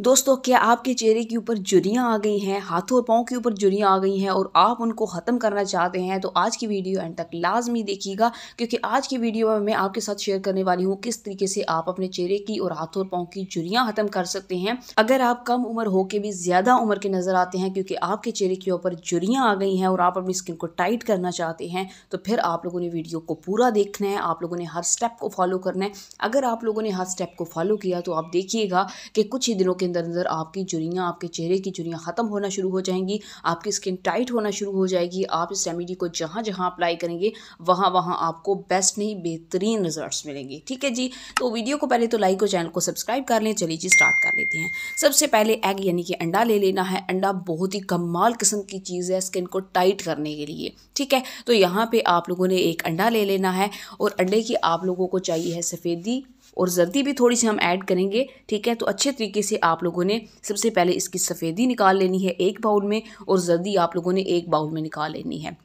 दोस्तों क्या आपके चेहरे के ऊपर जुरियाँ आ गई हैं हाथों और पाँव के ऊपर जुरियाँ आ गई हैं और आप उनको ख़त्म करना चाहते हैं तो आज की वीडियो एंड तक लाजमी देखिएगा क्योंकि आज की वीडियो में मैं आपके साथ शेयर करने वाली हूँ किस तरीके से आप अपने चेहरे की और हाथों और पाँव की जुरियाँ ख़त्म कर सकते हैं अगर आप कम उम्र हो के भी ज़्यादा उम्र के नज़र आते हैं क्योंकि आपके चेहरे के ऊपर जुरियाँ आ गई हैं और आप अपनी स्किन को टाइट करना चाहते हैं तो फिर आप लोगों ने वीडियो को पूरा देखना है आप लोगों ने हर स्टेप को फॉलो करना है अगर आप लोगों ने हर स्टेप को फॉलो किया तो आप देखिएगा कि कुछ ही दिनों के के अंदर अंदर आपकी चुरियाँ आपके चेहरे की चुरियाँ ख़त्म होना शुरू हो जाएंगी आपकी स्किन टाइट होना शुरू हो जाएगी आप इस रेमेडी को जहाँ जहाँ अप्लाई करेंगे वहाँ वहाँ आपको बेस्ट नहीं बेहतरीन रिजल्ट मिलेंगे ठीक है जी तो वीडियो को पहले तो लाइक और चैनल को सब्सक्राइब कर लें चलिए जी स्टार्ट कर लेते हैं सबसे पहले एग यानी कि अंडा ले लेना है अंडा बहुत ही कमाल किस्म की चीज़ है स्किन को टाइट करने के लिए ठीक है तो यहाँ पे आप लोगों ने एक अंडा ले लेना है और अंडे की आप लोगों को चाहिए है सफ़ेदी और जर्दी भी थोड़ी सी हम ऐड करेंगे ठीक है तो अच्छे तरीके से आप लोगों ने सबसे पहले इसकी सफ़ेदी निकाल लेनी है एक बाउल में और जर्दी आप लोगों ने एक बाउल में निकाल लेनी है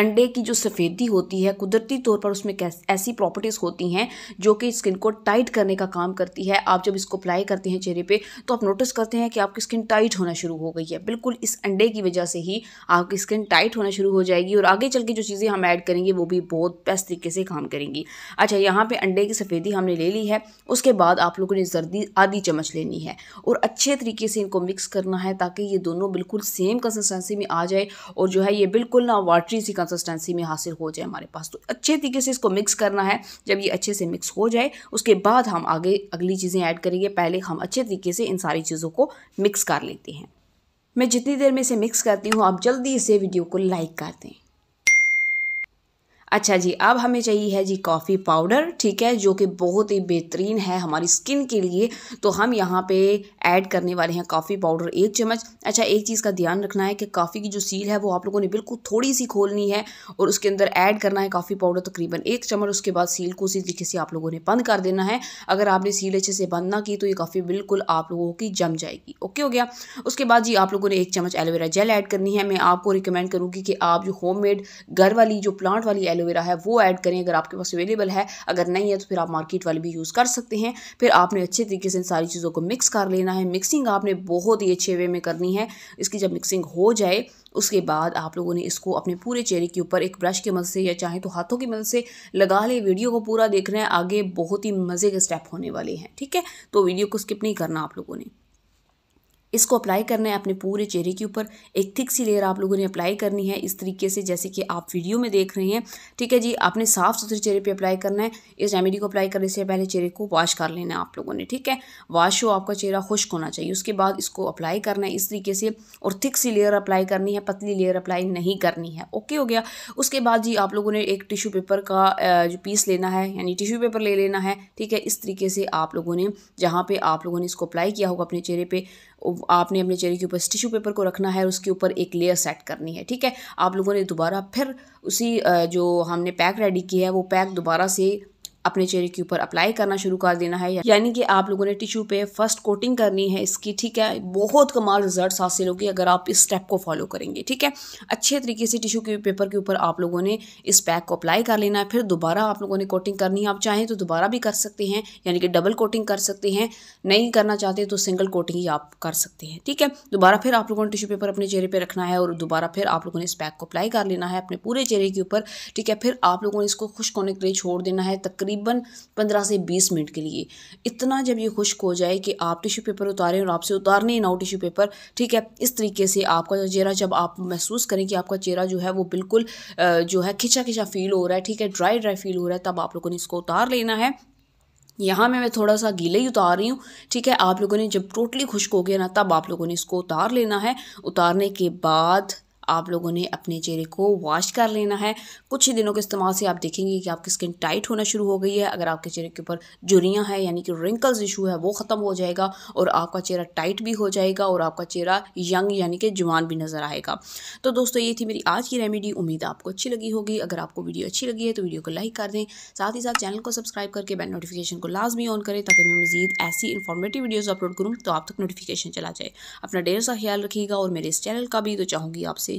अंडे की जो सफ़ेदी होती है कुदरती तौर पर उसमें ऐसी प्रॉपर्टीज़ होती हैं जो कि स्किन को टाइट करने का काम करती है आप जब इसको अप्लाई करते हैं चेहरे पे तो आप नोटिस करते हैं कि आपकी स्किन टाइट होना शुरू हो गई है बिल्कुल इस अंडे की वजह से ही आपकी स्किन टाइट होना शुरू हो जाएगी और आगे चल के जो चीज़ें हम ऐड करेंगे वो भी बहुत बेस्ट तरीके से काम करेंगी अच्छा यहाँ पर अंडे की सफ़ेदी हमने ले ली है उसके बाद आप लोगों ने जर्दी आधी चम्मच लेनी है और अच्छे तरीके से इनको मिक्स करना है ताकि ये दोनों बिल्कुल सेम कंसिस्टेंसी में आ जाए और जो है ये बिल्कुल ना वाटरी सी कंसिस्टेंसी में हासिल हो जाए हमारे पास तो अच्छे तरीके से इसको मिक्स करना है जब ये अच्छे से मिक्स हो जाए उसके बाद हम आगे अगली चीज़ें ऐड करेंगे पहले हम अच्छे तरीके से इन सारी चीज़ों को मिक्स कर लेते हैं मैं जितनी देर में इसे मिक्स करती हूँ आप जल्दी इसे वीडियो को लाइक कर दें अच्छा जी अब हमें चाहिए है जी कॉफ़ी पाउडर ठीक है जो कि बहुत ही बेहतरीन है हमारी स्किन के लिए तो हम यहाँ पे ऐड करने वाले हैं कॉफ़ी पाउडर एक चम्मच अच्छा एक चीज़ का ध्यान रखना है कि कॉफ़ी की जो सील है वो आप लोगों ने बिल्कुल थोड़ी सी खोलनी है और उसके अंदर ऐड करना है कॉफ़ी पाउडर तकरीबन एक चम्मच उसके बाद सील को उसी तरीके से आप लोगों ने बंद कर देना है अगर आपने सील अच्छे से बंद ना की तो ये कॉफ़ी बिल्कुल आप लोगों की जम जाएगी ओके हो गया उसके बाद जी आप लोगों ने एक चम्मच एलोवेरा जेल ऐड करनी है मैं आपको रिकमेंड करूँगी कि आप जो होम घर वाली जो प्लांट वाली एलोवेरा है वो ऐड करें अगर आपके पास अवेलेबल है अगर नहीं है तो फिर आप मार्केट वाले भी यूज़ कर सकते हैं फिर आपने अच्छे तरीके से इन सारी चीज़ों को मिक्स कर लेना है मिक्सिंग आपने बहुत ही अच्छे वे में करनी है इसकी जब मिक्सिंग हो जाए उसके बाद आप लोगों ने इसको अपने पूरे चेहरे के ऊपर एक ब्रश की मदद से या चाहे तो हाथों की मदद से लगा ले वीडियो को पूरा देख रहे हैं आगे बहुत ही मज़े के स्टेप होने वाले हैं ठीक है तो वीडियो को स्किप नहीं करना आप लोगों ने इसको अप्लाई करना है अपने पूरे चेहरे के ऊपर एक थिक सी लेयर आप लोगों ने अप्लाई करनी है इस तरीके से जैसे कि आप वीडियो में देख रहे हैं ठीक है जी आपने साफ सुथरे चेहरे पे अप्लाई करना है इस रेमेडी को अप्लाई करने से पहले चेहरे को वॉश कर लेना है आप लोगों ने ठीक है वॉश हो आपका चेहरा खुश्क होना चाहिए उसके बाद इसको अप्लाई करना है इस तरीके से और थिक सी लेयर अप्लाई करनी है पतली लेयर अप्लाई नहीं करनी है ओके हो गया उसके बाद जी आप लोगों ने एक टिश्यू पेपर का जो पीस लेना है यानी टिश्यू पेपर ले लेना है ठीक है इस तरीके से आप लोगों ने जहाँ पर आप लोगों ने इसको अप्लाई किया होगा अपने चेहरे पर आपने अपने चेहरे के ऊपर टिश्यू पेपर को रखना है और उसके ऊपर एक लेयर सेट करनी है ठीक है आप लोगों ने दोबारा फिर उसी जो हमने पैक रेडी किया है वो पैक दोबारा से अपने चेहरे के ऊपर अप्लाई करना शुरू कर देना है यानी कि आप लोगों ने टिश्यू पे फर्स्ट कोटिंग करनी है इसकी ठीक है बहुत कमाल रिजल्ट हासिल होगी अगर आप इस स्टेप को फॉलो करेंगे ठीक है अच्छे तरीके से टिश्यू के पेपर के ऊपर आप लोगों ने इस पैक को अप्लाई कर लेना है फिर दोबारा आप लोगों ने कोटिंग करनी है आप चाहें तो दोबारा भी कर सकते हैं यानी कि डबल कोटिंग कर सकते हैं नहीं करना चाहते तो सिंगल कोटिंग ही आप कर सकते हैं ठीक है दोबारा फिर आप लोगों ने टिश्यू पेपर अपने चेहरे पर रखना है और दोबारा फिर आप लोगों ने इस पैक को अप्लाई कर लेना है अपने पूरे चेहरे के ऊपर ठीक है फिर आप लोगों ने इसको खुश्क होने के लिए छोड़ देना है तकरीबन तकरीबन पंद्रह से बीस मिनट के लिए इतना जब ये खुश्क हो जाए कि आप टिशू पेपर उतारें और आपसे उतारने ना टिशू पेपर ठीक है इस तरीके से आपका चेहरा जब आप महसूस करें कि आपका चेहरा जो है वो बिल्कुल जो है खिंचा खिंचा फील हो रहा है ठीक है ड्राई ड्राई फील हो रहा है तब आप लोगों ने इसको उतार लेना है यहाँ में मैं थोड़ा सा गीले ही उतार रही हूँ ठीक है आप लोगों ने जब टोटली खुश्क हो गया ना तब आप लोगों ने इसको उतार लेना है उतारने के बाद आप लोगों ने अपने चेहरे को वॉश कर लेना है कुछ ही दिनों के इस्तेमाल से आप देखेंगे कि आपकी स्किन टाइट होना शुरू हो गई है अगर आपके चेहरे के ऊपर जुरियाँ हैं यानी कि रिंकल्स इशू है वो ख़त्म हो जाएगा और आपका चेहरा टाइट भी हो जाएगा और आपका चेहरा यंग यानी कि जवान भी नज़र आएगा तो दोस्तों ये थी मेरी आज की रेमेडी उम्मीद आपको अच्छी लगी होगी अगर आपको वीडियो अच्छी लगी है तो वीडियो को लाइक कर दें साथ ही साथ चैनल को सब्सक्राइब करके बैल नोटिफिकेशन को लाजमी ऑन करें ताकि मैं मजीद ऐसी इन्फॉर्मेटिव वीडियोज़ अपलोड करूँ तो आप तक नोटिफिकेशन चला जाए अपना डेढ़ सा ख्याल रखिएगा और मेरे इस चैनल का भी तो चाहूँगी आपसे